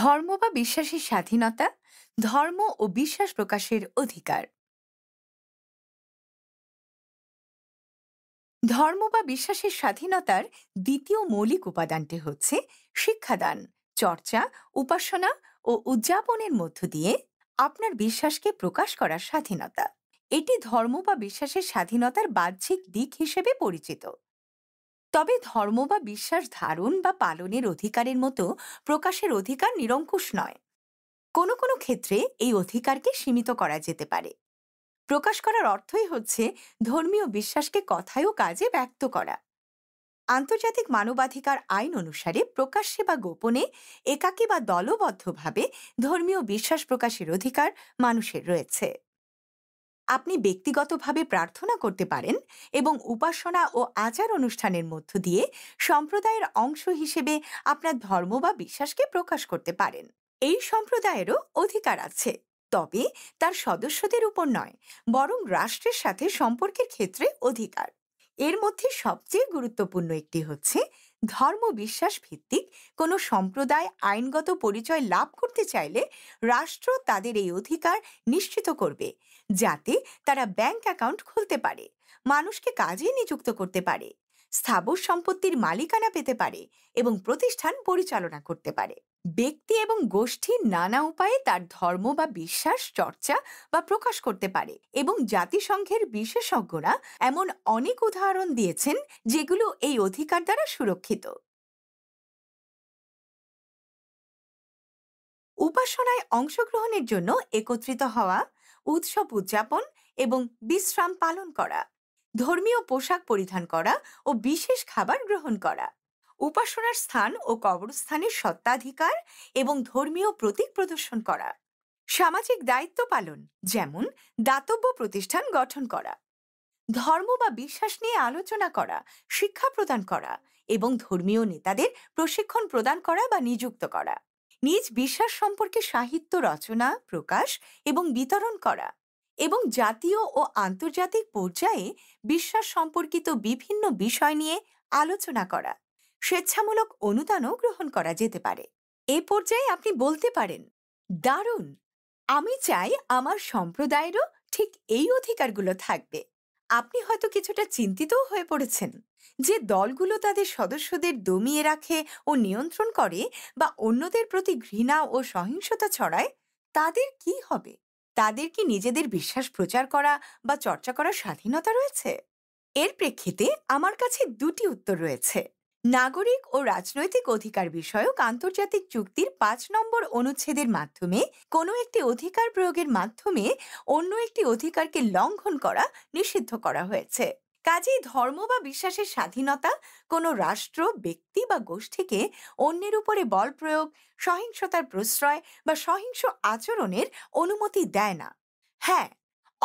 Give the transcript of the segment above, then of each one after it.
ধর্ম বা বিশ্বাসের স্বাধীনতা ধর্ম ও বিশ্বাস প্রকাশের অধিকার ধর্ম বা বিশ্বাসের স্বাধীনতার দ্বিতীয় মৌলিক উপাদানটি হচ্ছে শিক্ষাদান চর্চা উপাসনা ও উদযাপনের মধ্য দিয়ে আপনার বিশ্বাসকে প্রকাশ করার স্বাধীনতা এটি ধর্ম বা বিশ্বাসের স্বাধীনতার বাহ্যিক দিক হিসেবে পরিচিত তবে ধর্ম বা বিশ্বাস ধারণ বা পালনের অধিকারের মতো প্রকাশের অধিকার নিরঙ্কুশ নয় কোনো কোনো ক্ষেত্রে এই অধিকারকে সীমিত করা যেতে পারে প্রকাশ করার অর্থই হচ্ছে ধর্মীয় বিশ্বাসকে কথায় ও কাজে ব্যক্ত করা আন্তর্জাতিক মানবাধিকার আইন অনুসারে প্রকাশ্যে বা গোপনে একাকী বা দলবদ্ধভাবে ধর্মীয় বিশ্বাস প্রকাশের অধিকার মানুষের রয়েছে আপনি ব্যক্তিগতভাবে প্রার্থনা করতে পারেন এবং উপাসনা ও আচার অনুষ্ঠানের মধ্য দিয়ে সম্প্রদায়ের অংশ হিসেবে আপনার ধর্ম বা বিশ্বাসকে প্রকাশ করতে পারেন এই সম্প্রদায়েরও অধিকার আছে তবে তার সদস্যদের উপর নয় বরং রাষ্ট্রের সাথে সম্পর্কের ক্ষেত্রে অধিকার এর মধ্যে সবচেয়ে গুরুত্বপূর্ণ একটি হচ্ছে ধর্ম বিশ্বাস ভিত্তিক কোনো সম্প্রদায় আইনগত পরিচয় লাভ করতে চাইলে রাষ্ট্র তাদের এই অধিকার নিশ্চিত করবে যাতে তারা ব্যাংক অ্যাকাউন্ট খুলতে পারে মানুষকে কাজে নিযুক্ত করতে পারে স্থাবর সম্পত্তির মালিকানা পেতে পারে এবং প্রতিষ্ঠান পরিচালনা করতে পারে ব্যক্তি এবং গোষ্ঠী নানা উপায়ে তার ধর্ম বা বিশ্বাস চর্চা বা প্রকাশ করতে পারে এবং জাতিসংঘের বিশেষজ্ঞরা এমন অনেক উদাহরণ দিয়েছেন যেগুলো এই অধিকার দ্বারা সুরক্ষিত উপাসনায় অংশগ্রহণের জন্য একত্রিত হওয়া উৎসব উদযাপন এবং বিশ্রাম পালন করা ধর্মীয় পোশাক পরিধান করা ও বিশেষ খাবার গ্রহণ করা উপাসনার স্থান ও কবরস্থানের সত্ত্বাধিকার এবং ধর্মীয় প্রতীক প্রদর্শন করা সামাজিক দায়িত্ব পালন যেমন দাতব্য প্রতিষ্ঠান গঠন করা ধর্ম বা বিশ্বাস নিয়ে আলোচনা করা শিক্ষা প্রদান করা এবং ধর্মীয় নেতাদের প্রশিক্ষণ প্রদান করা বা নিযুক্ত করা নিজ বিশ্বাস সম্পর্কে সাহিত্য রচনা প্রকাশ এবং বিতরণ করা এবং জাতীয় ও আন্তর্জাতিক পর্যায়ে বিশ্বাস সম্পর্কিত বিভিন্ন বিষয় নিয়ে আলোচনা করা স্বেচ্ছামূলক অনুদানও গ্রহণ করা যেতে পারে এ পর্যায়ে আপনি বলতে পারেন দারুণ আমি চাই আমার সম্প্রদায়েরও ঠিক এই অধিকারগুলো থাকবে আপনি হয়তো কিছুটা চিন্তিতও হয়ে পড়েছেন যে দলগুলো তাদের সদস্যদের দমিয়ে রাখে ও নিয়ন্ত্রণ করে বা অন্যদের প্রতি ঘৃণা ও সহিংসতা ছড়ায় তাদের কি হবে তাদের কি নিজেদের বিশ্বাস প্রচার করা বা চর্চা করার স্বাধীনতা রয়েছে এর প্রেক্ষিতে আমার কাছে দুটি উত্তর রয়েছে নাগরিক ও রাজনৈতিক অধিকার বিষয়ক আন্তর্জাতিক চুক্তির পাঁচ নম্বর অনুচ্ছেদের মাধ্যমে কোনো একটি অধিকার প্রয়োগের মাধ্যমে অন্য একটি অধিকারকে লঙ্ঘন করা নিষিদ্ধ করা হয়েছে কাজেই ধর্ম বা বিশ্বাসের স্বাধীনতা কোনো রাষ্ট্র ব্যক্তি বা গোষ্ঠীকে অন্যের উপরে বল প্রয়োগ সহিংসতার প্রশ্রয় বা সহিংস আচরণের অনুমতি দেয় না হ্যাঁ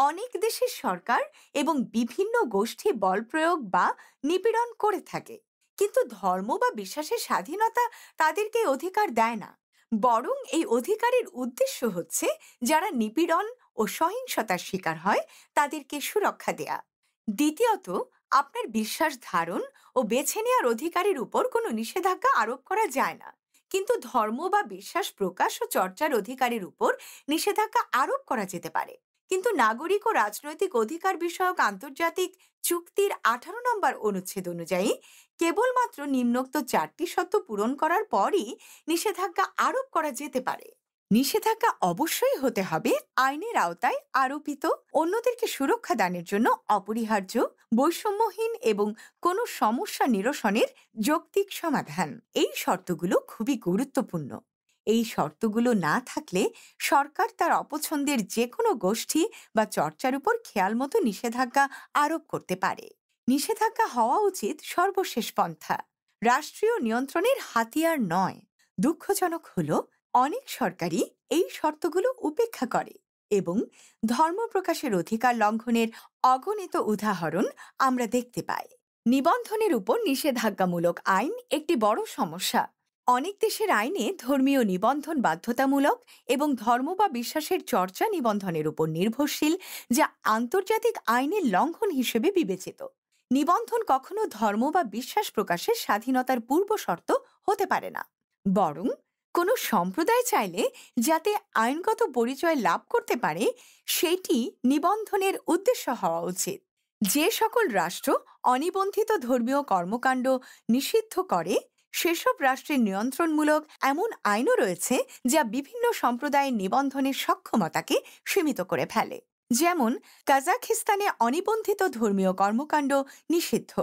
অনেক দেশের সরকার এবং বিভিন্ন গোষ্ঠী বল প্রয়োগ বা নিপীড়ন করে থাকে কিন্তু ধর্ম বা বিশ্বাসের স্বাধীনতা তাদেরকে অধিকার দেয় না বরং এই অধিকারের উদ্দেশ্য হচ্ছে যারা নিপীড়ন ও সহিংসতার শিকার হয় তাদেরকে সুরক্ষা দেয়া দ্বিতীয়ত আপনার বিশ্বাস ধারণ ও বেছে নেওয়ার অধিকারের উপর কোনো নিষেধাজ্ঞা আরোপ করা যায় না কিন্তু ধর্ম বা বিশ্বাস প্রকাশ ও চর্চার অধিকারের উপর নিষেধাজ্ঞা আরোপ করা যেতে পারে কিন্তু নাগরিক ও রাজনৈতিক অধিকার বিষয়ক আন্তর্জাতিক চুক্তির আঠারো নম্বর অনুচ্ছেদ অনুযায়ী কেবলমাত্র নিম্নোক্ত চারটি শর্ত পূরণ করার পরই নিষেধাজ্ঞা আরোপ করা যেতে পারে নিষেধাজ্ঞা অবশ্যই হতে হবে আইনের আওতায় আরোপিত অন্যদেরকে সুরক্ষা দানের জন্য অপরিহার্য বৈষম্যহীন এবং কোনো সমস্যা নিরসনের যৌক্তিক সমাধান এই শর্তগুলো খুবই গুরুত্বপূর্ণ এই শর্তগুলো না থাকলে সরকার তার অপছন্দের যে কোনো গোষ্ঠী বা চর্চার উপর খেয়াল মতো নিষেধাজ্ঞা আরোপ করতে পারে নিষেধাজ্ঞা হওয়া উচিত সর্বশেষ পন্থা রাষ্ট্রীয় নিয়ন্ত্রণের হাতিয়ার নয় দুঃখজনক হল অনেক সরকারই এই শর্তগুলো উপেক্ষা করে এবং ধর্ম প্রকাশের অধিকার লঙ্ঘনের অগণিত উদাহরণ আমরা দেখতে পাই নিবন্ধনের উপর নিষেধাজ্ঞামূলক আইন একটি বড় সমস্যা অনেক দেশের আইনে ধর্মীয় নিবন্ধন বাধ্যতামূলক এবং ধর্ম বা বিশ্বাসের চর্চা নিবন্ধনের উপর নির্ভরশীল যা আন্তর্জাতিক আইনের লঙ্ঘন হিসেবে বিবেচিত নিবন্ধন কখনো ধর্ম বা বিশ্বাস প্রকাশের স্বাধীনতার পূর্ব শর্ত হতে পারে না বরং কোনো সম্প্রদায় চাইলে যাতে আইনগত পরিচয় লাভ করতে পারে সেটি নিবন্ধনের উদ্দেশ্য হওয়া উচিত যে সকল রাষ্ট্র অনিবন্ধিত ধর্মীয় কর্মকাণ্ড নিষিদ্ধ করে সেসব রাষ্ট্রের নিয়ন্ত্রণমূলক এমন আইনও রয়েছে যা বিভিন্ন সম্প্রদায়ের নিবন্ধনের সক্ষমতাকে সীমিত করে ফেলে যেমন কাজাখিস্তানে অনিবন্ধিত ধর্মীয় কর্মকাণ্ড নিষিদ্ধ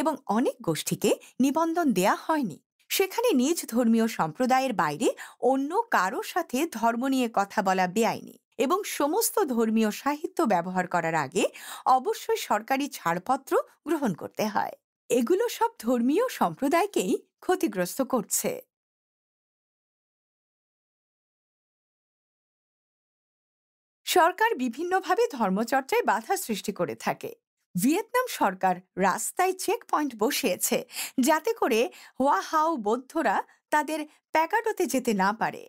এবং অনেক গোষ্ঠীকে নিবন্ধন দেয়া হয়নি সেখানে নিজ ধর্মীয় সম্প্রদায়ের বাইরে অন্য কারো সাথে ধর্ম নিয়ে কথা বলা বেআইনি এবং সমস্ত ধর্মীয় সাহিত্য ব্যবহার করার আগে অবশ্যই সরকারি ছাড়পত্র গ্রহণ করতে হয় এগুলো সব ধর্মীয় সম্প্রদায়কেই ক্ষতিগ্রস্ত করছে সরকার বিভিন্নভাবে ধর্মচর্চায় বাধা সৃষ্টি করে থাকে ভিয়েতনাম সরকার রাস্তায় চেক পয়েন্ট বসিয়েছে যাতে করে হাও বৌদ্ধরা তাদের প্যাকাটোতে যেতে না পারে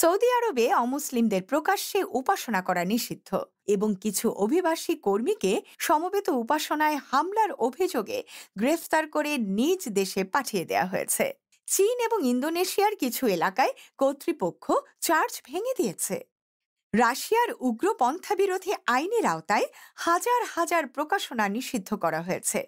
সৌদি আরবে অমুসলিমদের প্রকাশ্যে উপাসনা করা নিষিদ্ধ এবং কিছু অভিবাসী কর্মীকে সমবেত উপাসনায় হামলার অভিযোগে গ্রেফতার করে নিজ দেশে পাঠিয়ে দেওয়া হয়েছে চীন এবং ইন্দোনেশিয়ার কিছু এলাকায় কর্তৃপক্ষ চার্চ ভেঙে দিয়েছে রাশিয়ার উগ্রপন্থা বিরোধী আইনের আওতায় হাজার হাজার প্রকাশনা নিষিদ্ধ করা হয়েছে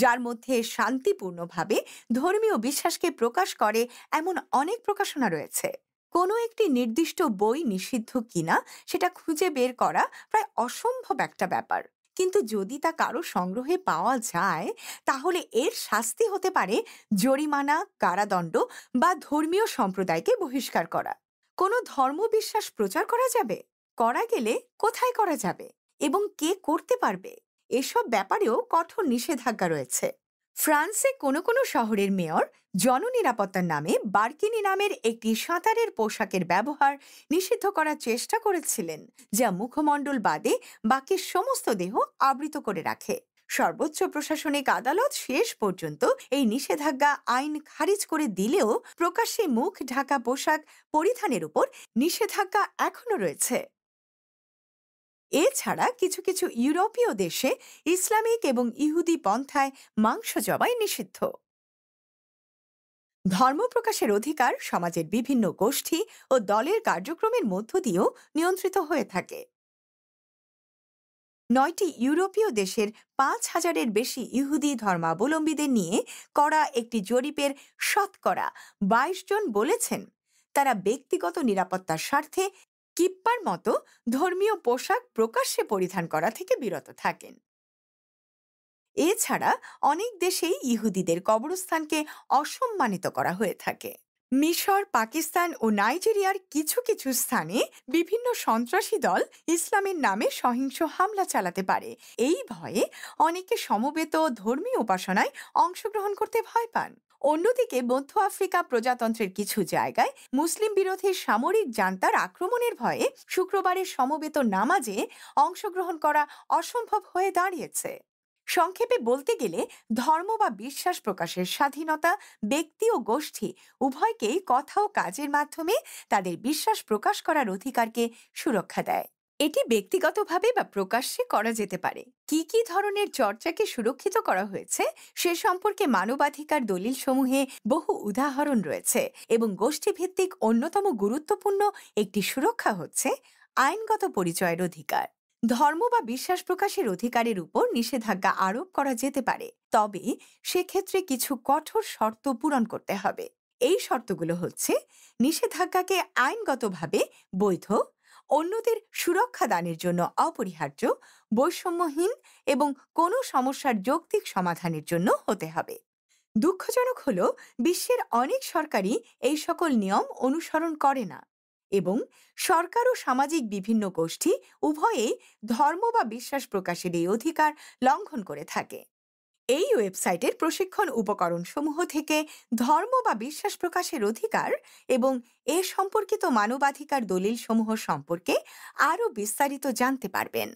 যার মধ্যে শান্তিপূর্ণভাবে ধর্মীয় বিশ্বাসকে প্রকাশ করে এমন অনেক প্রকাশনা রয়েছে কোনো একটি নির্দিষ্ট বই নিষিদ্ধ কিনা সেটা খুঁজে বের করা প্রায় অসম্ভব একটা ব্যাপার কিন্তু যদি তা কারো সংগ্রহে পাওয়া যায় তাহলে এর শাস্তি হতে পারে জরিমানা কারাদণ্ড বা ধর্মীয় সম্প্রদায়কে বহিষ্কার করা কোনো ধর্মবিশ্বাস প্রচার করা যাবে করা গেলে কোথায় করা যাবে এবং কে করতে পারবে এসব ব্যাপারেও কঠোর নিষেধাজ্ঞা রয়েছে ফ্রান্সে কোনো কোনো শহরের মেয়র জননিরাপত্তার নামে বার্কিনি নামের একটি সাঁতারের পোশাকের ব্যবহার নিষিদ্ধ করার চেষ্টা করেছিলেন যা মুখমণ্ডল বাদে বাকি সমস্ত দেহ আবৃত করে রাখে সর্বোচ্চ প্রশাসনিক আদালত শেষ পর্যন্ত এই নিষেধাজ্ঞা আইন খারিজ করে দিলেও প্রকাশ্যে মুখ ঢাকা পোশাক পরিধানের উপর নিষেধাজ্ঞা এখনও রয়েছে এছাড়া কিছু কিছু ইউরোপীয় দেশে ইসলামিক এবং ইহুদি পন্থায় মাংস জবাই নিষিদ্ধ ধর্ম প্রকাশের অধিকার সমাজের বিভিন্ন গোষ্ঠী ও দলের কার্যক্রমের মধ্য দিয়েও নিয়ন্ত্রিত হয়ে থাকে নয়টি ইউরোপীয় দেশের পাঁচ হাজারের বেশি ইহুদি ধর্মাবলম্বীদের নিয়ে করা একটি জরিপের শতকরা বাইশ জন বলেছেন তারা ব্যক্তিগত নিরাপত্তার স্বার্থে কিপ্পার মতো ধর্মীয় পোশাক প্রকাশ্যে পরিধান করা থেকে বিরত থাকেন এছাড়া অনেক দেশেই ইহুদিদের কবরস্থানকে অসম্মানিত করা হয়ে থাকে মিশর পাকিস্তান ও নাইজেরিয়ার কিছু কিছু স্থানে বিভিন্ন সন্ত্রাসী দল ইসলামের নামে সহিংস হামলা চালাতে পারে এই ভয়ে অনেকে সমবেত ধর্মীয় উপাসনায় অংশগ্রহণ করতে ভয় পান অন্যদিকে মধ্য আফ্রিকা প্রজাতন্ত্রের কিছু জায়গায় মুসলিম বিরোধী সামরিক জান্তার আক্রমণের ভয়ে শুক্রবারের সমবেত নামাজে অংশগ্রহণ করা অসম্ভব হয়ে দাঁড়িয়েছে সংক্ষেপে বলতে গেলে ধর্ম বা বিশ্বাস প্রকাশের স্বাধীনতা ব্যক্তি ও গোষ্ঠী উভয়কেই কথা ও কাজের মাধ্যমে তাদের বিশ্বাস প্রকাশ করার অধিকারকে সুরক্ষা দেয় এটি ব্যক্তিগতভাবে বা প্রকাশ্যে করা যেতে পারে কি কি ধরনের চর্চাকে সুরক্ষিত করা হয়েছে সে সম্পর্কে মানবাধিকার দলিল সমূহে বহু উদাহরণ রয়েছে এবং গোষ্ঠীভিত্তিক অন্যতম গুরুত্বপূর্ণ একটি সুরক্ষা হচ্ছে আইনগত পরিচয়ের অধিকার ধর্ম বা বিশ্বাস প্রকাশের অধিকারের উপর নিষেধাজ্ঞা আরোপ করা যেতে পারে তবে সেক্ষেত্রে কিছু কঠোর শর্ত পূরণ করতে হবে এই শর্তগুলো হচ্ছে নিষেধাজ্ঞাকে আইনগতভাবে বৈধ অন্যদের সুরক্ষা দানের জন্য অপরিহার্য বৈষম্যহীন এবং কোনো সমস্যার যৌক্তিক সমাধানের জন্য হতে হবে দুঃখজনক হল বিশ্বের অনেক সরকারই এই সকল নিয়ম অনুসরণ করে না এবং সরকার ও সামাজিক বিভিন্ন গোষ্ঠী উভয়েই ধর্ম বা বিশ্বাস প্রকাশের এই অধিকার লঙ্ঘন করে থাকে এই ওয়েবসাইটের প্রশিক্ষণ উপকরণসমূহ থেকে ধর্ম বা বিশ্বাস প্রকাশের অধিকার এবং এ সম্পর্কিত মানবাধিকার দলিলসমূহ সম্পর্কে আরও বিস্তারিত জানতে পারবেন